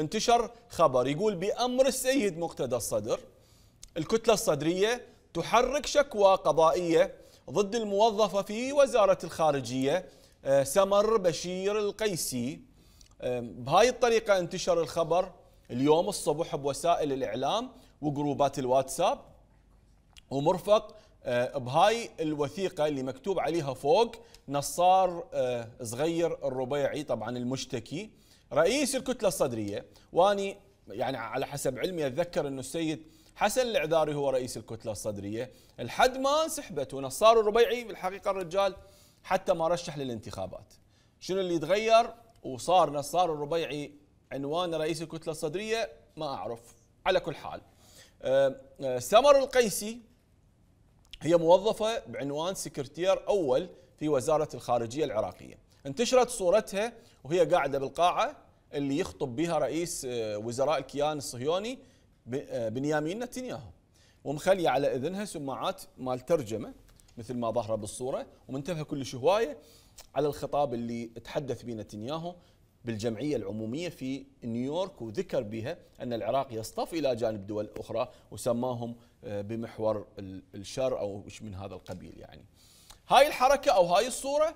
انتشر خبر يقول بأمر السيد مقتدى الصدر الكتلة الصدرية تحرك شكوى قضائية ضد الموظفة في وزارة الخارجية آه، سمر بشير القيسي بهاي الطريقة انتشر الخبر اليوم الصبح بوسائل الإعلام وجروبات الواتساب ومرفق آه، بهاي الوثيقة اللي مكتوب عليها فوق نصار آه، صغير الربيعي طبعا المشتكي رئيس الكتله الصدريه واني يعني على حسب علمي اتذكر انه السيد حسن العذاري هو رئيس الكتله الصدريه لحد ما انسحبت ونصار الربيعي بالحقيقه الرجال حتى ما رشح للانتخابات شنو اللي تغير وصار نصار الربيعي عنوان رئيس الكتله الصدريه ما اعرف على كل حال سمر آه، آه، القيسي هي موظفه بعنوان سكرتير اول في وزاره الخارجيه العراقيه انتشرت صورتها وهي قاعده بالقاعه اللي يخطب بها رئيس آه، وزراء الكيان الصهيوني آه، بنيامين نتنياهو ومخليه على اذنها سماعات مال ترجمه مثل ما ظهر بالصوره ومنتبهه كلش هوايه على الخطاب اللي تحدث به نتنياهو بالجمعيه العموميه في نيويورك وذكر بها ان العراق يصطف الى جانب دول اخرى وسماهم آه، بمحور الشر او من هذا القبيل يعني. هاي الحركه او هاي الصوره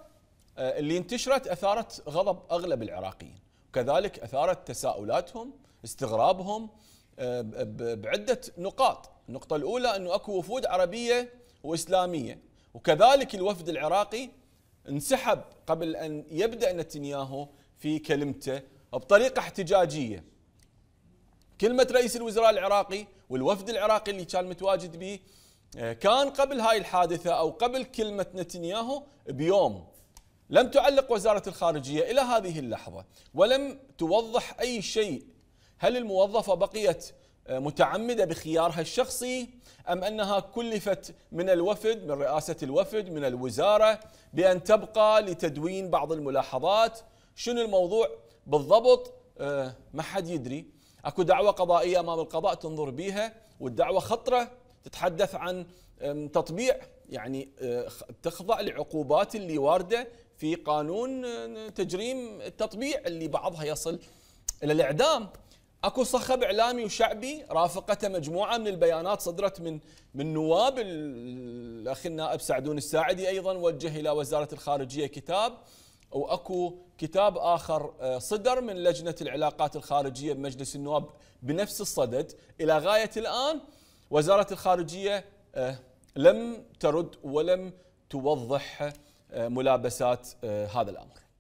آه، اللي انتشرت اثارت غضب اغلب العراقيين وكذلك اثارت تساؤلاتهم استغرابهم آه، بعده نقاط النقطه الاولى انه اكو وفود عربيه واسلاميه وكذلك الوفد العراقي انسحب قبل ان يبدا نتنياهو في كلمته بطريقه احتجاجيه كلمه رئيس الوزراء العراقي والوفد العراقي اللي كان متواجد به آه، كان قبل هاي الحادثه او قبل كلمه نتنياهو بيوم لم تعلق وزارة الخارجية إلى هذه اللحظة ولم توضح أي شيء هل الموظفة بقيت آه، متعمدة بخيارها الشخصي أم أنها كلفت من الوفد من رئاسة الوفد من الوزارة بأن تبقى لتدوين بعض الملاحظات شنو الموضوع بالضبط آه، ما حد يدري اكو دعوة قضائية أمام القضاء تنظر بيها والدعوة خطرة تتحدث عن تطبيع يعني أه، تخضع لعقوبات اللي وارده في قانون أه، تجريم التطبيع اللي بعضها يصل الى الاعدام اكو صخب اعلامي وشعبي رافقته مجموعه من البيانات صدرت من من نواب الاخ النائب سعدون الساعدي ايضا وجه الى وزاره الخارجيه كتاب واكو كتاب اخر أه، صدر من لجنه العلاقات الخارجيه بمجلس النواب بنفس الصدد الى غايه الان وزارة الخارجية آه، لم ترد ولم توضح آه، ملابسات آه، هذا الأمر